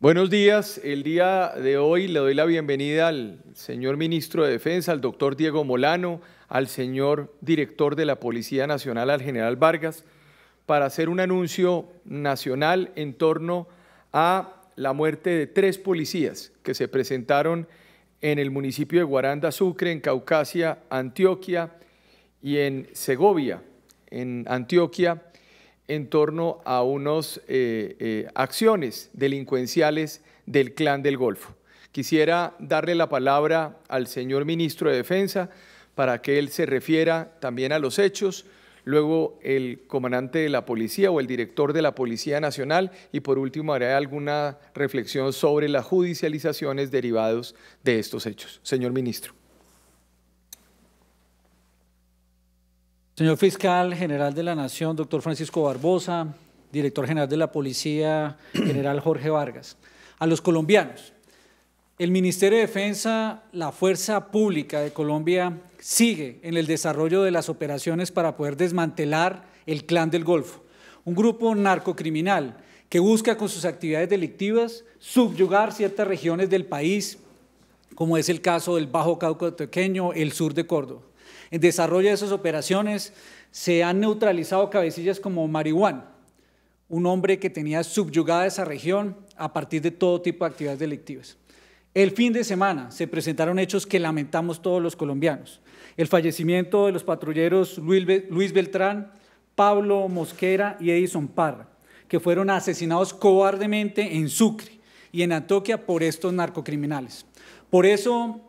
Buenos días. El día de hoy le doy la bienvenida al señor ministro de Defensa, al doctor Diego Molano, al señor director de la Policía Nacional, al general Vargas, para hacer un anuncio nacional en torno a la muerte de tres policías que se presentaron en el municipio de Guaranda, Sucre, en Caucasia, Antioquia y en Segovia, en Antioquia, en torno a unas eh, eh, acciones delincuenciales del clan del Golfo. Quisiera darle la palabra al señor ministro de Defensa para que él se refiera también a los hechos, luego el comandante de la policía o el director de la Policía Nacional y por último haré alguna reflexión sobre las judicializaciones derivadas de estos hechos. Señor ministro. Señor Fiscal General de la Nación, doctor Francisco Barbosa, director general de la Policía, general Jorge Vargas. A los colombianos, el Ministerio de Defensa, la Fuerza Pública de Colombia, sigue en el desarrollo de las operaciones para poder desmantelar el Clan del Golfo, un grupo narcocriminal que busca con sus actividades delictivas subyugar ciertas regiones del país, como es el caso del Bajo Cauca Tequeño, el sur de Córdoba. En desarrollo de esas operaciones se han neutralizado cabecillas como Marihuán, un hombre que tenía subyugada esa región a partir de todo tipo de actividades delictivas. El fin de semana se presentaron hechos que lamentamos todos los colombianos. El fallecimiento de los patrulleros Luis Beltrán, Pablo Mosquera y Edison Parra, que fueron asesinados cobardemente en Sucre y en Antoquia por estos narcocriminales. Por eso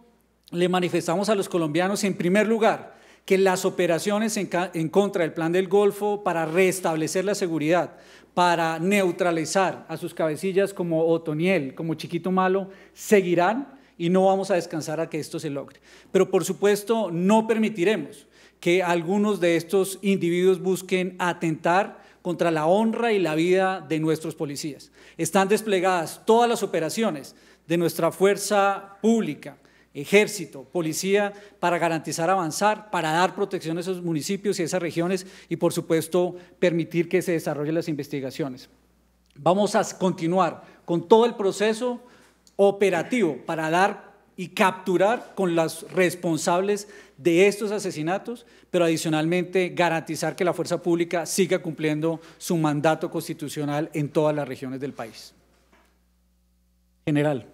le manifestamos a los colombianos, en primer lugar, que las operaciones en, contra del plan del Golfo para restablecer la seguridad, para neutralizar a sus cabecillas como Otoniel, como Chiquito Malo, seguirán y no vamos a descansar a que esto se logre. Pero por supuesto no permitiremos que algunos de estos individuos busquen atentar contra la honra y la vida de nuestros policías. Están desplegadas todas las operaciones de nuestra fuerza pública, ejército, policía, para garantizar avanzar, para dar protección a esos municipios y esas regiones y, por supuesto, permitir que se desarrollen las investigaciones. Vamos a continuar con todo el proceso operativo para dar y capturar con los responsables de estos asesinatos, pero adicionalmente garantizar que la fuerza pública siga cumpliendo su mandato constitucional en todas las regiones del país. General.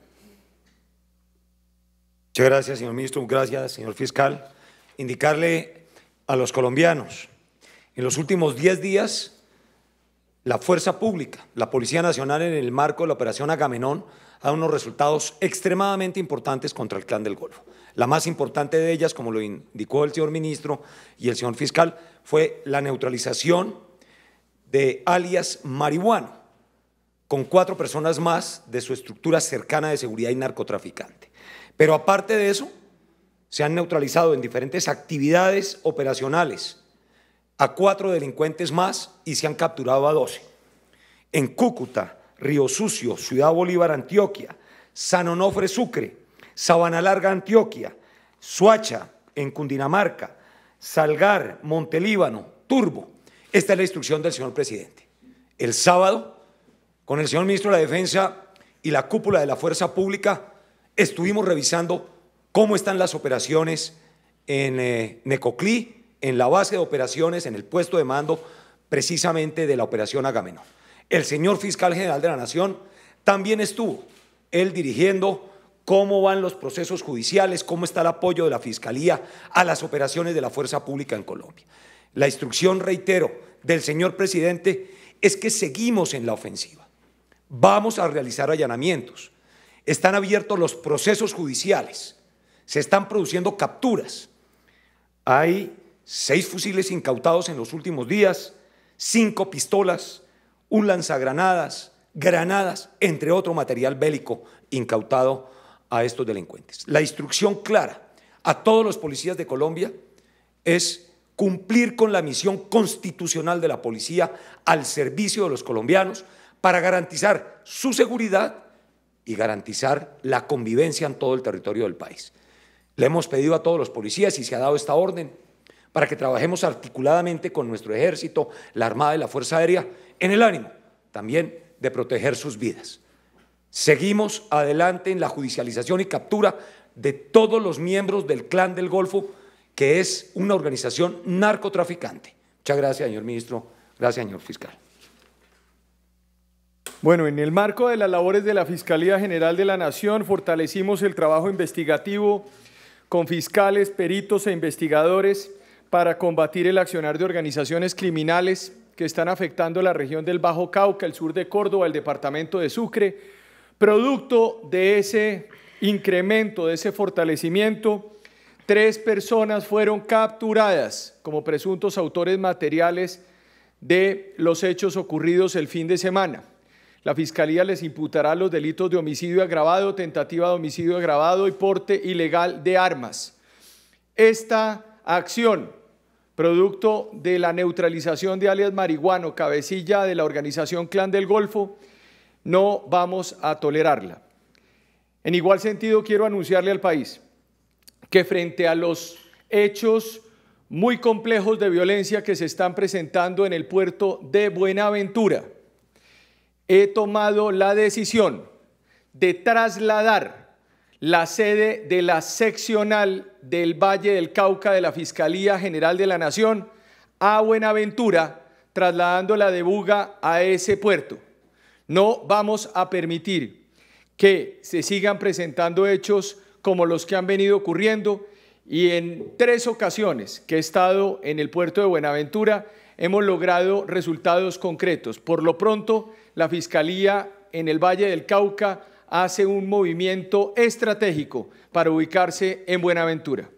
Muchas gracias, señor ministro. Gracias, señor fiscal. Indicarle a los colombianos, en los últimos 10 días, la fuerza pública, la Policía Nacional en el marco de la operación Agamenón, ha dado unos resultados extremadamente importantes contra el clan del Golfo. La más importante de ellas, como lo indicó el señor ministro y el señor fiscal, fue la neutralización de alias Marihuana, con cuatro personas más de su estructura cercana de seguridad y narcotraficante. Pero aparte de eso, se han neutralizado en diferentes actividades operacionales a cuatro delincuentes más y se han capturado a doce. En Cúcuta, Río Sucio, Ciudad Bolívar, Antioquia, San Onofre, Sucre, Sabana Larga, Antioquia, Suacha, en Cundinamarca, Salgar, Montelíbano, Turbo. Esta es la instrucción del señor presidente. El sábado, con el señor ministro de la Defensa y la cúpula de la Fuerza Pública, Estuvimos revisando cómo están las operaciones en eh, Necoclí, en la base de operaciones, en el puesto de mando precisamente de la operación Agamenón. El señor fiscal general de la Nación también estuvo, él dirigiendo cómo van los procesos judiciales, cómo está el apoyo de la Fiscalía a las operaciones de la Fuerza Pública en Colombia. La instrucción, reitero, del señor presidente es que seguimos en la ofensiva. Vamos a realizar allanamientos. Están abiertos los procesos judiciales, se están produciendo capturas. Hay seis fusiles incautados en los últimos días, cinco pistolas, un lanzagranadas, granadas, entre otro material bélico incautado a estos delincuentes. La instrucción clara a todos los policías de Colombia es cumplir con la misión constitucional de la policía al servicio de los colombianos para garantizar su seguridad y garantizar la convivencia en todo el territorio del país. Le hemos pedido a todos los policías y se ha dado esta orden para que trabajemos articuladamente con nuestro ejército, la Armada y la Fuerza Aérea en el ánimo también de proteger sus vidas. Seguimos adelante en la judicialización y captura de todos los miembros del Clan del Golfo, que es una organización narcotraficante. Muchas gracias, señor ministro. Gracias, señor fiscal. Bueno, en el marco de las labores de la Fiscalía General de la Nación, fortalecimos el trabajo investigativo con fiscales, peritos e investigadores para combatir el accionar de organizaciones criminales que están afectando la región del Bajo Cauca, el sur de Córdoba, el departamento de Sucre, producto de ese incremento, de ese fortalecimiento. Tres personas fueron capturadas como presuntos autores materiales de los hechos ocurridos el fin de semana. La Fiscalía les imputará los delitos de homicidio agravado, tentativa de homicidio agravado y porte ilegal de armas. Esta acción, producto de la neutralización de alias Marihuano, cabecilla de la organización Clan del Golfo, no vamos a tolerarla. En igual sentido, quiero anunciarle al país que frente a los hechos muy complejos de violencia que se están presentando en el puerto de Buenaventura, he tomado la decisión de trasladar la sede de la seccional del Valle del Cauca de la Fiscalía General de la Nación a Buenaventura, trasladándola de Buga a ese puerto. No vamos a permitir que se sigan presentando hechos como los que han venido ocurriendo y en tres ocasiones que he estado en el puerto de Buenaventura hemos logrado resultados concretos. Por lo pronto, la Fiscalía en el Valle del Cauca hace un movimiento estratégico para ubicarse en Buenaventura.